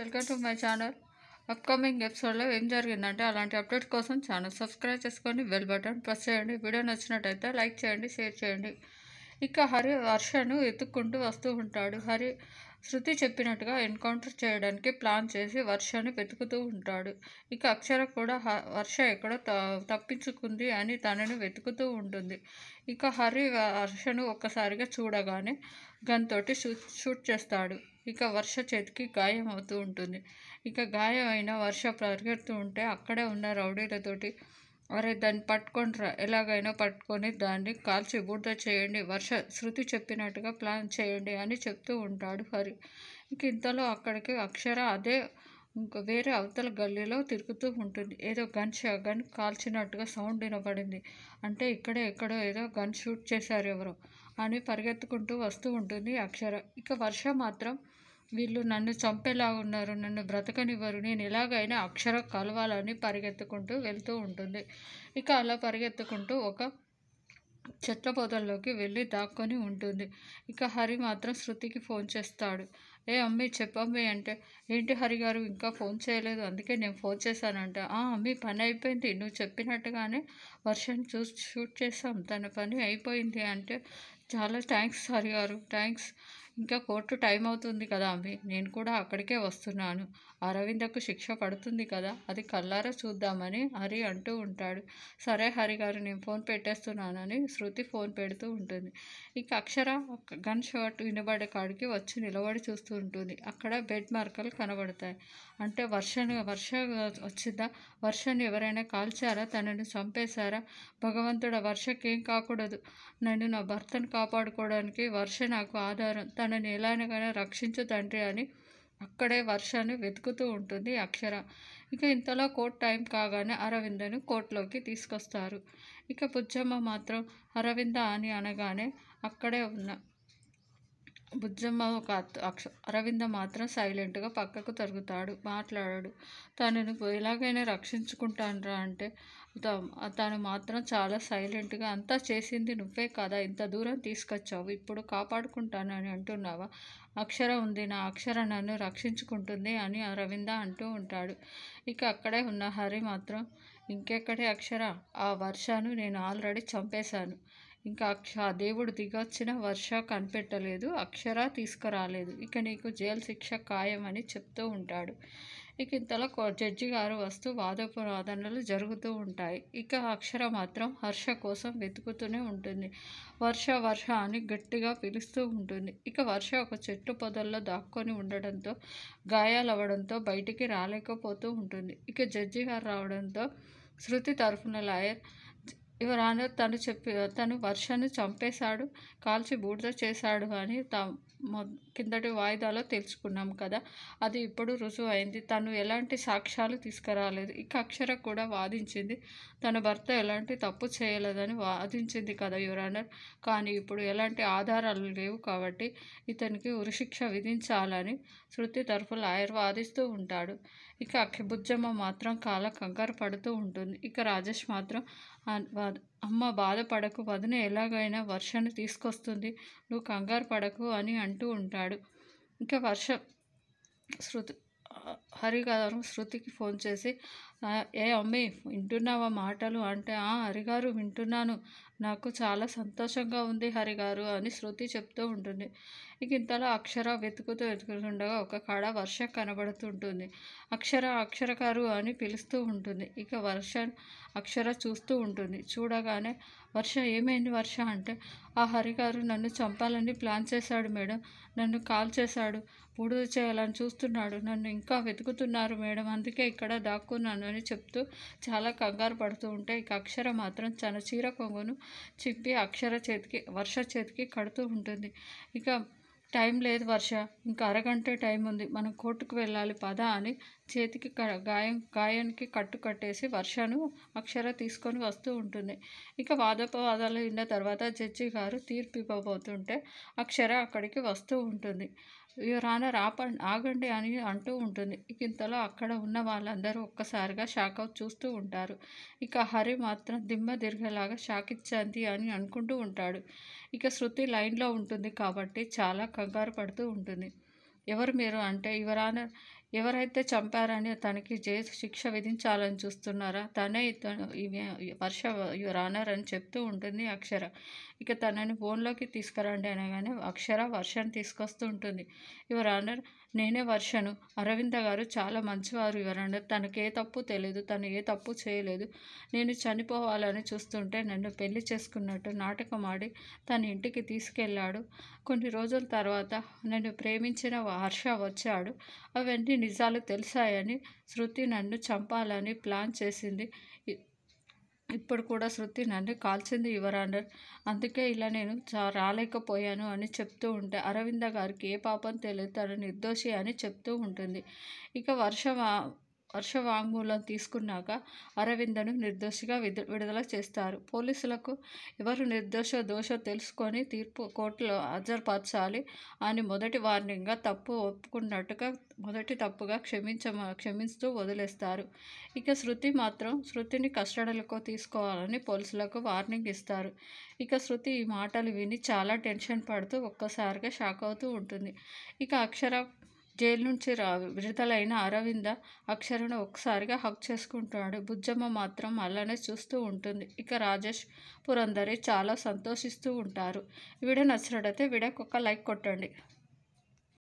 welcome to my channel upcoming ఎపిసోడ్లో ఏం జరిగిందంటే అలాంటి అప్డేట్ కోసం ఛానల్ సబ్స్క్రైబ్ చేసుకొని బెల్ బటన్ ప్రెస్ చేయండి వీడియో నచ్చినట్టయితే లైక్ చేయండి షేర్ చేయండి ఇక హరి వర్షను ఎత్తుక్కుంటూ వస్తూ ఉంటాడు హరి శృతి చెప్పినట్టుగా ఎన్కౌంటర్ చేయడానికి ప్లాన్ చేసి వర్షను వెతుకుతూ ఉంటాడు ఇక అక్షర కూడా వర్ష ఎక్కడ తప్పించుకుంది అని తనను వెతుకుతూ ఉంటుంది ఇక హరి వర్షను ఒక్కసారిగా చూడగానే గన్తోటి షూట్ షూట్ చేస్తాడు ఇక వర్ష చేతికి గాయం అవుతూ ఉంటుంది ఇక గాయం అయిన వర్ష పరిగెడుతూ ఉంటే అక్కడే ఉన్న రౌడీలతోటి అరే దాన్ని పట్టుకొనిరా ఎలాగైనా పట్టుకొని దాన్ని కాల్చి బూడిద చేయండి వర్ష శృతి చెప్పినట్టుగా ప్లాన్ చేయండి అని చెప్తూ ఉంటాడు హరి ఇంతలో అక్కడికి అక్షర అదే ఇంకా వేరే అవతల గల్లీలో తిరుగుతూ ఉంటుంది ఏదో గన్ గన్ కాల్చినట్టుగా సౌండ్ వినబడింది అంటే ఇక్కడే ఎక్కడో ఏదో గన్ షూట్ చేశారు ఎవరో అని పరిగెత్తుకుంటూ వస్తూ ఉంటుంది అక్షర ఇక వర్ష మాత్రం వీళ్ళు నన్ను చంపేలా ఉన్నారు నన్ను బ్రతకనివ్వరు నేను ఎలాగైనా అక్షర కలవాలని పరిగెత్తుకుంటూ వెళ్తూ ఉంటుంది ఇక అలా పరిగెత్తుకుంటూ ఒక చెట్ల పొదల్లోకి వెళ్ళి దాక్కొని ఉంటుంది ఇక హరి మాత్రం శృతికి ఫోన్ చేస్తాడు ఏ అమ్మి చెప్పమ్మి అంటే ఏంటి హరి గారు ఇంకా ఫోన్ చేయలేదు అందుకే నేను ఫోన్ చేశానంట ఆ అమ్మి పని అయిపోయింది నువ్వు చెప్పినట్టుగానే వర్షం చూసి షూట్ చేసాం తన పని అయిపోయింది అంటే చాలా థ్యాంక్స్ హరి గారు థ్యాంక్స్ ఇంకా కోర్టు టైం అవుతుంది కదా అంబి నేను కూడా అక్కడికే వస్తున్నాను అరవిందకు శిక్ష పడుతుంది కదా అది కల్లారా చూద్దామని హరి అంటూ ఉంటాడు సరే హరి గారు నేను ఫోన్ పెట్టేస్తున్నానని శృతి ఫోన్ పెడుతూ ఉంటుంది ఇక అక్షర గన్ షాట్ వినబడే కాడికి వచ్చి నిలబడి చూస్తూ ఉంటుంది అక్కడ బెడ్ మార్కలు కనబడతాయి అంటే వర్షం వర్ష వచ్చిందా వర్షాన్ని ఎవరైనా కాల్చారా తనను చంపేశారా భగవంతుడు వర్షకేం కాకూడదు నన్ను నా భర్తను కాపాడుకోవడానికి వర్ష నాకు ఆధారం తనని ఎలాగైనా రక్షించు తండ్రి అని అక్కడే వర్షాన్ని వెతుకుతూ ఉంటుంది అక్షర ఇక ఇంతలో కోర్ట్ టైం కాగానే అరవిందను కోర్టులోకి తీసుకొస్తారు ఇక పుచ్చమ్మ మాత్రం అరవింద అని అనగానే అక్కడే ఉన్న బుజ్జమ్మ ఒక అక్ష అరవింద మాత్రం సైలెంట్గా పక్కకు తరుగుతాడు మాట్లాడాడు తనను ఎలాగైనా రక్షించుకుంటానరా అంటే తను మాత్రం చాలా సైలెంట్గా అంతా చేసింది నువ్వే కదా ఇంత దూరం తీసుకొచ్చావు ఇప్పుడు కాపాడుకుంటానని అంటున్నావా అక్షర ఉంది నా అక్షర నన్ను రక్షించుకుంటుంది అని అరవింద అంటూ ఉంటాడు ఇక అక్కడే ఉన్న హరి మాత్రం ఇంకెక్కడే అక్షర ఆ వర్షాను నేను ఆల్రెడీ చంపేశాను ఇంకా అక్ష దేవుడు దిగొచ్చిన వర్ష కనిపెట్టలేదు అక్షర తీసుకురాలేదు ఇక నీకు జైలు శిక్ష ఖాయమని చెప్తూ ఉంటాడు ఇక ఇంతలో జడ్జి గారు వస్తూ వాదోపవాదనలు జరుగుతూ ఉంటాయి ఇక అక్షర మాత్రం హర్ష కోసం వెతుకుతూనే ఉంటుంది వర్ష వర్ష అని గట్టిగా పిలుస్తూ ఉంటుంది ఇక వర్ష ఒక చెట్టు పొదల్లో దాక్కొని ఉండడంతో గాయాలవ్వడంతో బయటికి రాలేకపోతూ ఉంటుంది ఇక జడ్జి గారు రావడంతో శృతి తరఫున లాయర్ రాను తను చెప్పి తను వర్షను చంపేశాడు కాల్చి బూడిద చేశాడు అని త కిందటి వాయిదాలో తెలుసుకున్నాం కదా అది ఇప్పుడు రుజువు అయింది తను ఎలాంటి సాక్ష్యాలు తీసుకురాలేదు ఇక అక్షర కూడా వాదించింది తన భర్త ఎలాంటి తప్పు చేయలేదని వాదించింది కదా యువరానర్ కానీ ఇప్పుడు ఎలాంటి ఆధారాలు లేవు కాబట్టి ఇతనికి ఉరిశిక్ష విధించాలని శృతి తరఫు లాయర్ వాదిస్తూ ఉంటాడు ఇక బుజ్జమ్మ మాత్రం కాల కంగారు పడుతూ ఉంటుంది ఇక రాజేష్ మాత్రం అమ్మ బాధపడకు వదిన ఎలాగైనా వర్షాన్ని తీసుకొస్తుంది నువ్వు కంగారు పడకు అని అంటూ ఉంటాడు ఇంకా వర్ష శృతి హరిగారు శృతికి ఫోన్ చేసి ఏ అమ్మి వింటున్నావా మాటలు అంటే ఆ హరిగారు వింటున్నాను నాకు చాలా సంతోషంగా ఉంది హరిగారు అని శృతి చెప్తూ ఉంటుంది ఇక ఇంతలో అక్షర వెతుకుతూ వెతుకుతుండగా ఒక కాడ వర్షం కనబడుతుంటుంది అక్షర అక్షరకారు అని పిలుస్తూ ఉంటుంది ఇక వర్ష అక్షర చూస్తూ ఉంటుంది చూడగానే వర్ష ఏమైంది వర్ష అంటే ఆ హరికారు నన్ను చంపాలని ప్లాన్ చేశాడు మేడం నన్ను కాల్ చేశాడు పూడుదు చేయాలని చూస్తున్నాడు నన్ను ఇంకా వెతుకుతున్నారు మేడం అందుకే ఇక్కడ దాక్కున్నాను అని చెప్తూ చాలా కంగారు పడుతూ ఉంటే ఇక అక్షర మాత్రం తన చీర కొంగును చిప్పి అక్షర చేతికి వర్ష చేతికి కడుతూ ఉంటుంది ఇక టైం లేదు వర్ష ఇంకా అరగంటే టైం ఉంది మనం కోర్టుకు వెళ్ళాలి పద అని చేతికి గాయం గాయానికి కట్టు కట్టేసి వర్షను అక్షర తీసుకొని వస్తూ ఉంటుంది ఇక వాదోపవాదాలు విన్న తర్వాత జడ్జి గారు తీర్పు ఇవ్వబోతుంటే అక్షర అక్కడికి వస్తూ ఉంటుంది రాన రాప ఆగండి అని అంటూ ఉంటుంది ఇంతలో అక్కడ ఉన్న వాళ్ళందరూ ఒక్కసారిగా షాక్ చూస్తూ ఉంటారు ఇక హరి మాత్రం దిమ్మ తిరిగేలాగా షాక్ ఇచ్చింది అని అనుకుంటూ ఉంటాడు ఇక శృతి లైన్లో ఉంటుంది కాబట్టి చాలా కంగారు పడుతూ ఉంటుంది ఎవరు మీరు అంటే యువరానర్ ఎవరైతే చంపారని తనకి జైలు శిక్ష విధించాలని చూస్తున్నారా తనే ఇతను వర్ష యువర్ అని చెప్తూ ఉంటుంది అక్షర ఇక తనని ఫోన్లోకి తీసుకురండి అనగానే అక్షర వర్షను తీసుకొస్తూ ఉంటుంది ఇవి రానర్ నేనే వర్షను అరవింద గారు చాలా మంచివారు ఎవరండి తనకే తప్పు తెలియదు తను ఏ తప్పు చేయలేదు నేను చనిపోవాలని చూస్తుంటే నన్ను పెళ్లి చేసుకున్నట్టు నాటకం ఆడి తన ఇంటికి తీసుకెళ్ళాడు కొన్ని రోజుల తర్వాత నన్ను ప్రేమించిన హర్ష వచ్చాడు అవన్నీ నిజాలు తెలిసాయని శృతి నన్ను చంపాలని ప్లాన్ చేసింది ఇప్పుడు కూడా శృతి నన్ను కాల్చింది యువర్ అందుకే ఇలా నేను రాలేకపోయాను అని చెప్తూ ఉంటే అరవింద గారికి ఏ పాపం తెలియదు తను నిర్దోషి అని చెప్తూ ఉంటుంది ఇక వర్ష హర్ష వాంగ్మూలం తీసుకున్నాక అరవిందను నిర్దోషిగా విడుదల చేస్తారు పోలీసులకు ఎవరు నిర్దోష దోష తెలుసుకొని తీర్పు కోర్టులో హాజరుపరచాలి అని మొదటి వార్నింగ్గా తప్పు ఒప్పుకున్నట్టుగా మొదటి తప్పుగా క్షమించ క్షమిస్తూ వదిలేస్తారు ఇక శృతి మాత్రం శృతిని కస్టడీలకు తీసుకోవాలని పోలీసులకు వార్నింగ్ ఇస్తారు ఇక శృతి ఈ మాటలు విని చాలా టెన్షన్ పడుతూ ఒక్కసారిగా షాక్ అవుతూ ఉంటుంది ఇక అక్షర జైలు నుంచి రా విడుదలైన అరవింద అక్షరను ఒకసారిగా హక్ చేసుకుంటాడు బుజ్జమ్మ మాత్రం అలానే చూస్తూ ఉంటుంది ఇక రాజేష్ పురందరి చాలా సంతోషిస్తూ ఉంటారు వీడియో నచ్చినట్టయితే వీడియోకి ఒక లైక్ కొట్టండి